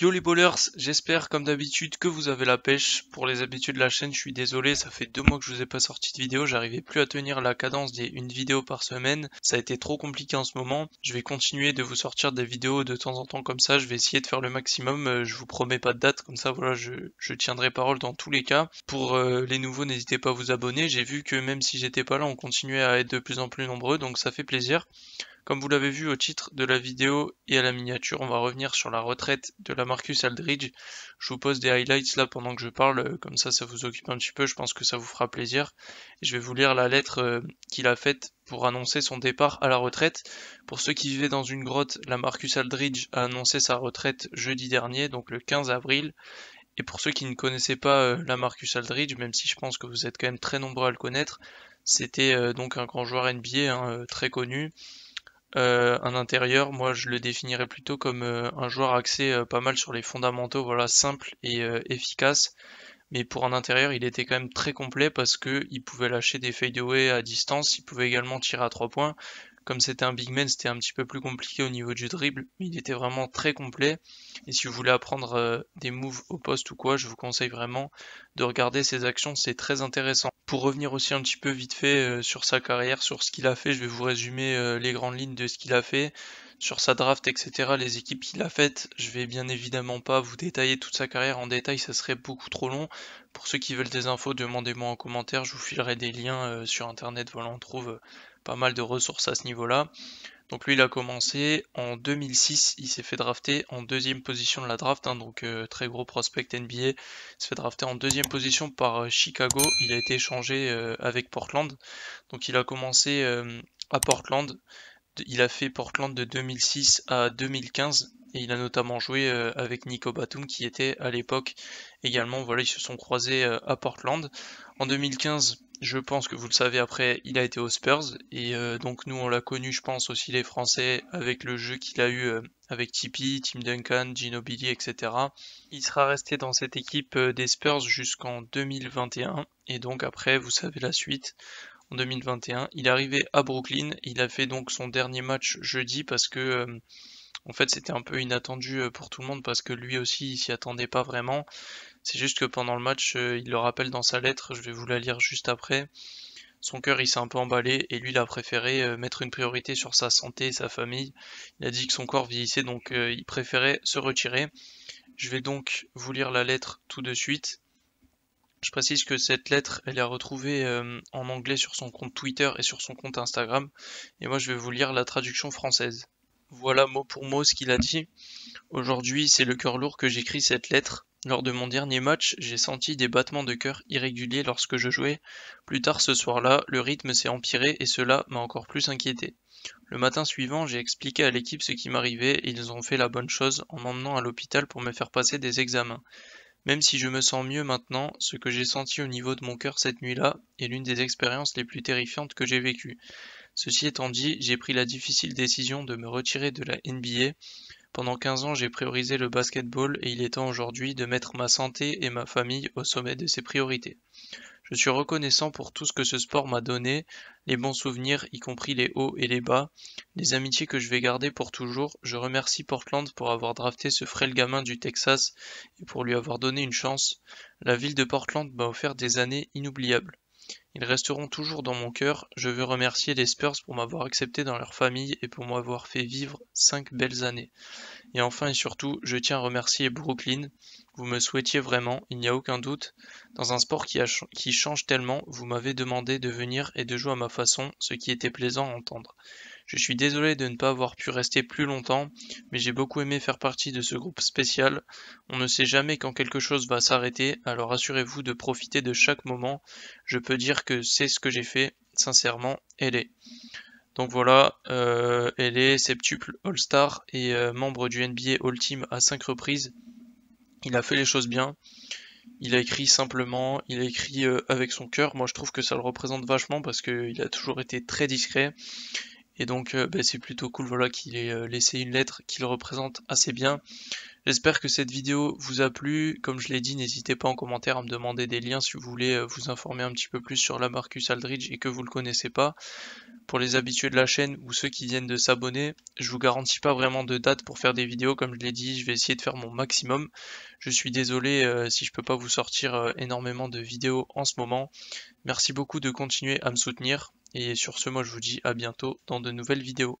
Yo les bowlers, j'espère comme d'habitude que vous avez la pêche. Pour les habitudes de la chaîne, je suis désolé, ça fait deux mois que je vous ai pas sorti de vidéo, j'arrivais plus à tenir la cadence des une vidéo par semaine, ça a été trop compliqué en ce moment. Je vais continuer de vous sortir des vidéos de temps en temps comme ça, je vais essayer de faire le maximum, euh, je vous promets pas de date, comme ça voilà, je, tiendrai parole dans tous les cas. Pour euh, les nouveaux, n'hésitez pas à vous abonner, j'ai vu que même si j'étais pas là, on continuait à être de plus en plus nombreux, donc ça fait plaisir. Comme vous l'avez vu au titre de la vidéo et à la miniature, on va revenir sur la retraite de la Marcus Aldridge. Je vous pose des highlights là pendant que je parle, euh, comme ça ça vous occupe un petit peu, je pense que ça vous fera plaisir. je vais vous lire la lettre euh, qu'il a faite pour annoncer son départ à la retraite. Pour ceux qui vivaient dans une grotte, la Marcus Aldridge a annoncé sa retraite jeudi dernier, donc le 15 avril. Et pour ceux qui ne connaissaient pas euh, la Marcus Aldridge, même si je pense que vous êtes quand même très nombreux à le connaître, c'était donc un grand joueur NBA hein, très connu. Euh, un intérieur, moi je le définirais plutôt comme euh, un joueur axé euh, pas mal sur les fondamentaux, voilà, simple et efficace. Mais pour un intérieur, il était quand même très complet parce que il pouvait lâcher des fadeaways à distance, il pouvait également tirer à trois points. Comme c'était un big man, c'était un petit peu plus compliqué au niveau du dribble, mais il était vraiment très complet. Et si vous voulez apprendre euh, des moves au poste ou quoi, je vous conseille vraiment de regarder ses actions, c'est très intéressant. Pour revenir aussi un petit peu vite fait euh, sur sa carrière, sur ce qu'il a fait, je vais vous résumer euh, les grandes lignes de ce qu'il a fait, sur sa draft, etc., les équipes qu'il a faites. Je vais bien évidemment pas vous détailler toute sa carrière en détail, ça serait beaucoup trop long. Pour ceux qui veulent des infos, demandez-moi en commentaire, je vous filerai des liens sur internet, voilà, on trouve pas mal de ressources à ce niveau-là. Donc lui, il a commencé en 2006, il s'est fait drafter en deuxième position de la draft, hein, donc euh, très gros prospect NBA. Il s'est fait drafter en deuxième position par euh, Chicago, il a été échangé euh, avec Portland. Donc il a commencé à Portland, il a fait Portland de 2006 à 2015. Et il a notamment joué avec Nico Batum qui était à l'époque également, voilà, ils se sont croisés à Portland. En 2015, je pense que vous le savez après, il a été aux Spurs. Et euh, donc nous, on l'a connu, je pense, aussi les Français, avec le jeu qu'il a eu euh, avec Tipeee, Tim Duncan, Gino Billy, etc. Il sera resté dans cette équipe euh, des Spurs jusqu'en 2021. Et donc après, vous savez la suite. En 2021, il est arrivé à Brooklyn. Il a fait donc son dernier match jeudi parce que... en fait, c'était un peu inattendu pour tout le monde parce que lui aussi, il s'y attendait pas vraiment. C'est juste que pendant le match, euh, il le rappelle dans sa lettre, je vais vous la lire juste après. Son cœur, il s'est un peu emballé et lui, il a préféré euh, mettre une priorité sur sa santé et sa famille. Il a dit que son corps vieillissait, donc euh, il préférait se retirer. Je vais donc vous lire la lettre tout de suite. Je précise que cette lettre, elle est retrouvée en anglais sur son compte Twitter et sur son compte Instagram. Et moi, je vais vous lire la traduction française. Voilà mot pour mot ce qu'il a dit. Aujourd'hui, c'est le cœur lourd que j'écris cette lettre. Lors de mon dernier match, j'ai senti des battements de cœur irréguliers lorsque je jouais. Plus tard ce soir-là, le rythme s'est empiré et cela m'a encore plus inquiété. Le matin suivant, j'ai expliqué à l'équipe ce qui m'arrivait et ils ont fait la bonne chose en m'emmenant à l'hôpital pour me faire passer des examens. Même si je me sens mieux maintenant, ce que j'ai senti au niveau de mon cœur cette nuit-là est l'une des expériences les plus terrifiantes que j'ai vécues. Ceci étant dit, j'ai pris la difficile décision de me retirer de la NBA. Pendant 15 ans, j'ai priorisé le basketball et il est temps aujourd'hui de mettre ma santé et ma famille au sommet de ses priorités. Je suis reconnaissant pour tout ce que ce sport m'a donné, les bons souvenirs, y compris les hauts et les bas, les amitiés que je vais garder pour toujours. Je remercie Portland pour avoir drafté ce frêle gamin du Texas et pour lui avoir donné une chance. La ville de Portland m'a offert des années inoubliables. Ils resteront toujours dans mon cœur, je veux remercier les Spurs pour m'avoir accepté dans leur famille et pour m'avoir fait vivre cinq belles années. Et enfin et surtout, je tiens à remercier Brooklyn. Vous me souhaitiez vraiment, il n'y a aucun doute. Dans un sport qui, change tellement, vous m'avez demandé de venir et de jouer à ma façon, ce qui était plaisant à entendre. Je suis désolé de ne pas avoir pu rester plus longtemps, mais j'ai beaucoup aimé faire partie de ce groupe spécial. On ne sait jamais quand quelque chose va s'arrêter, alors assurez-vous de profiter de chaque moment. Je peux dire que c'est ce que j'ai fait, sincèrement, elle est. Donc voilà, euh, elle est septuple All-Star et euh, membre du NBA All-Team à 5 reprises. Il a fait les choses bien. Il a écrit simplement, il a écrit euh, avec son cœur. Moi je trouve que ça le représente vachement parce qu'il a toujours été très discret. Et donc ben, c'est plutôt cool voilà, qu'il ait laissé une lettre qui le représente assez bien. J'espère que cette vidéo vous a plu. Comme je l'ai dit, n'hésitez pas en commentaire à me demander des liens si vous voulez vous informer un petit peu plus sur la Marcus Aldridge et que vous ne le connaissez pas pour les habitués de la chaîne ou ceux qui viennent de s'abonner, je vous garantis pas vraiment de date pour faire des vidéos, comme je l'ai dit, je vais essayer de faire mon maximum. Je suis désolé euh, si je peux pas vous sortir euh, énormément de vidéos en ce moment. Merci beaucoup de continuer à me soutenir, et sur ce, moi je vous dis à bientôt dans de nouvelles vidéos.